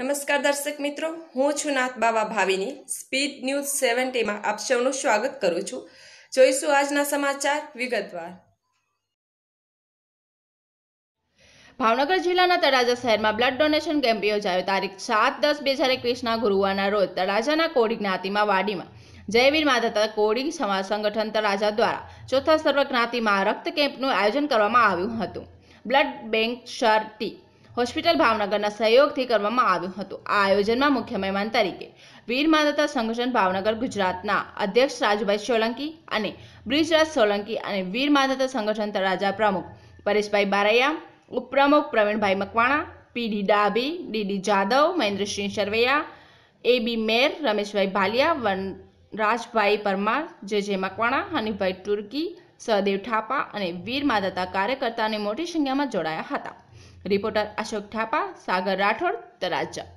નમસ્કાર દર્શક મિત્રો હું છું નાથ બાવા ભાવિની સ્પીડ ન્યૂઝ સેવન્ટીમાં આપ સૌનું સ્વાગત કરું છું જોઈશું આજના સમાચાર વિગતવાર ભાવનગર જિલ્લાના તળાજા શહેરમાં બ્લડ ડોનેશન કેમ્પ યોજાયો તારીખ સાત દસ બે હજાર એકવીસના ગુરુવારના રોજ તળાજાના કોડી જ્ઞાતિમાં વાડીમાં જયવીર માતા કોડી સમાજ સંગઠન તળાજા દ્વારા ચોથા સર્વ જ્ઞાતિમાં રક્ત કેમ્પનું આયોજન કરવામાં આવ્યું હતું બ્લડ બેંક શરતી હોસ્પિટલ ભાવનગરના સહયોગથી કરવામાં આવ્યું હતું આ આયોજનમાં મુખ્ય મહેમાન તરીકે વીર માનવતા સંગઠન ભાવનગર ગુજરાતના અધ્યક્ષ રાજુભાઈ સોલંકી અને બ્રિજરાજ સોલંકી અને વીર માનવતા સંગઠન તળાજા પ્રમુખ પરેશભાઈ બારૈયા ઉપપ્રમુખ Pravinbhai Makwana P D Dabhi D D Jadav Mahendrasinh Sarvaiya A B Mer Rameshbhai Bhaliya વન રાજભાઈ પરમાર જે જે મકવાણા હનીફભાઈ તુર્કી સહદેવ ઠાપા અને વીર માદાતા કાર્યકર્તાની મોટી સંખ્યામાં જોડાયા હતા રિપોર્ટર અશોક ઠાપા સાગર રાઠોડ તરાજા